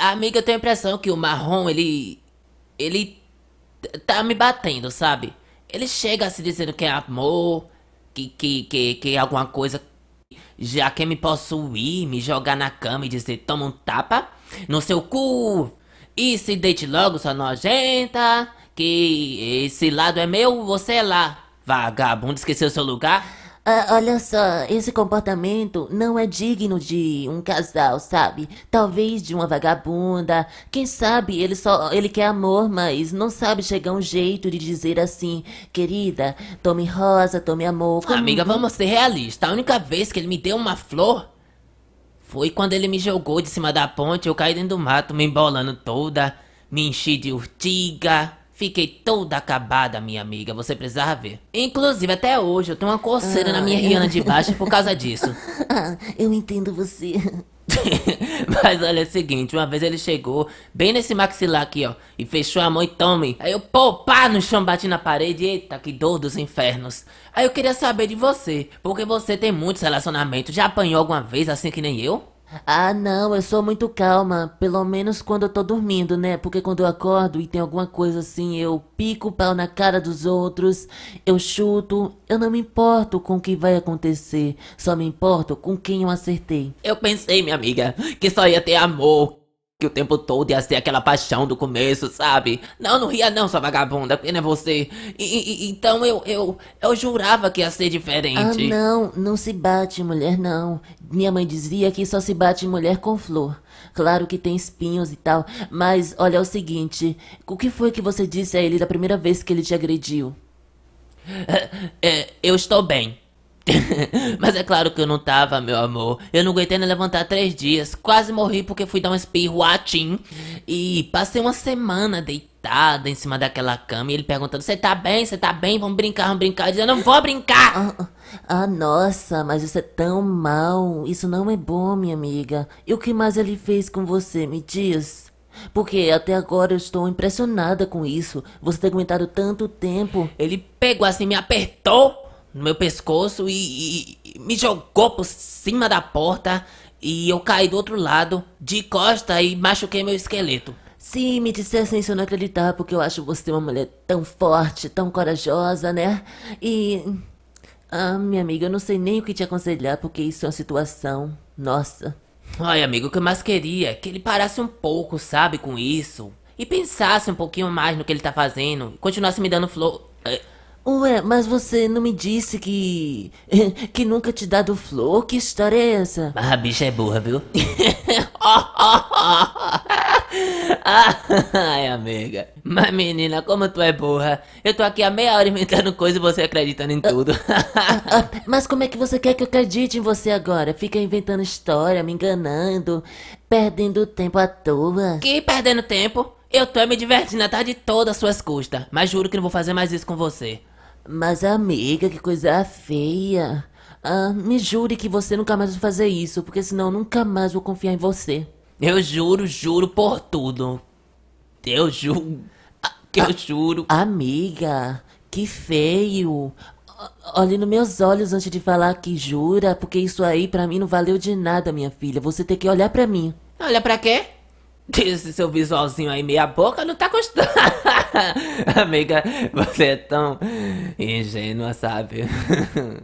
A, amiga, eu tenho a impressão que o marrom, ele. Ele. Tá me batendo, sabe? Ele chega se assim dizendo que é amor, que, que, que, que alguma coisa já quer me possuir, me jogar na cama e dizer toma um tapa no seu cu e se deite logo, sua nojenta, que esse lado é meu, você é lá. Vagabundo esqueceu seu lugar? Ah, olha só, esse comportamento não é digno de um casal, sabe? Talvez de uma vagabunda. Quem sabe ele só ele quer amor, mas não sabe chegar um jeito de dizer assim, querida, tome rosa, tome amor. Como... Amiga, vamos ser realistas. A única vez que ele me deu uma flor foi quando ele me jogou de cima da ponte, eu caí dentro do mato, me embolando toda, me enchi de urtiga. Fiquei toda acabada, minha amiga. Você precisava ver. Inclusive, até hoje eu tenho uma coceira ah, na minha riana de baixo por causa disso. Ah, eu entendo você. Mas olha é o seguinte, uma vez ele chegou bem nesse maxilar aqui, ó, e fechou a mão e tome. Aí eu, pô, pá, no chão, bati na parede, eita, que dor dos infernos. Aí eu queria saber de você, porque você tem muitos relacionamentos, já apanhou alguma vez assim que nem eu? Ah, não, eu sou muito calma. Pelo menos quando eu tô dormindo, né? Porque quando eu acordo e tem alguma coisa assim, eu pico o pau na cara dos outros, eu chuto. Eu não me importo com o que vai acontecer. Só me importo com quem eu acertei. Eu pensei, minha amiga, que só ia ter amor, que o tempo todo ia ser aquela paixão do começo, sabe? Não, não ria não, sua vagabunda, pena é você. E, e, então eu, eu, eu jurava que ia ser diferente. Ah, não, não se bate em mulher, não. Minha mãe dizia que só se bate em mulher com flor. Claro que tem espinhos e tal, mas olha o seguinte, o que foi que você disse a ele da primeira vez que ele te agrediu? É, é, eu estou bem. Mas é claro que eu não tava, meu amor. Eu não aguentei nem levantar três dias. Quase morri porque fui dar um espirro atim. E passei uma semana deitada em cima daquela cama. E ele perguntando: Você tá bem? Você tá bem? Vamos brincar, vamos brincar. Eu disse, não vou brincar! Ah, ah, ah, nossa, mas você é tão mal. Isso não é bom, minha amiga. E o que mais ele fez com você? Me diz. Porque até agora eu estou impressionada com isso. Você ter aguentado tanto tempo. Ele pegou assim, me apertou no meu pescoço e, e, e me jogou por cima da porta e eu caí do outro lado, de costa e machuquei meu esqueleto. Se me dissessem isso, eu não acreditava, porque eu acho você uma mulher tão forte, tão corajosa, né? E. Ah, minha amiga, eu não sei nem o que te aconselhar, porque isso é uma situação. Nossa. Ai, amigo, o que eu mais queria é que ele parasse um pouco, sabe, com isso. E pensasse um pouquinho mais no que ele tá fazendo. E continuasse me dando flor. Eh, Ué, mas você não me disse que. que nunca te dado flor? Que história é essa? Ah, a bicha é burra, viu? Ai, amiga. Mas menina, como tu é burra. Eu tô aqui há meia hora inventando coisa e você acreditando em tudo. Ah, ah, mas como é que você quer que eu acredite em você agora? Fica inventando história, me enganando, perdendo tempo à toa. Que perdendo tempo? Eu tô me divertindo a tarde toda às suas custas, mas juro que não vou fazer mais isso com você. Mas amiga, que coisa feia. Ah, me jure que você nunca mais vai fazer isso, porque senão eu nunca mais vou confiar em você. Eu juro, juro por tudo. Eu juro. Que eu juro. Ah, amiga, que feio. Olhe nos meus olhos antes de falar que jura, porque isso aí para mim não valeu de nada, minha filha. Você tem que olhar para mim. Olha para quê? Esse seu visualzinho aí meia boca não tá gostando. Amiga, você é tão Ingênua, sabe?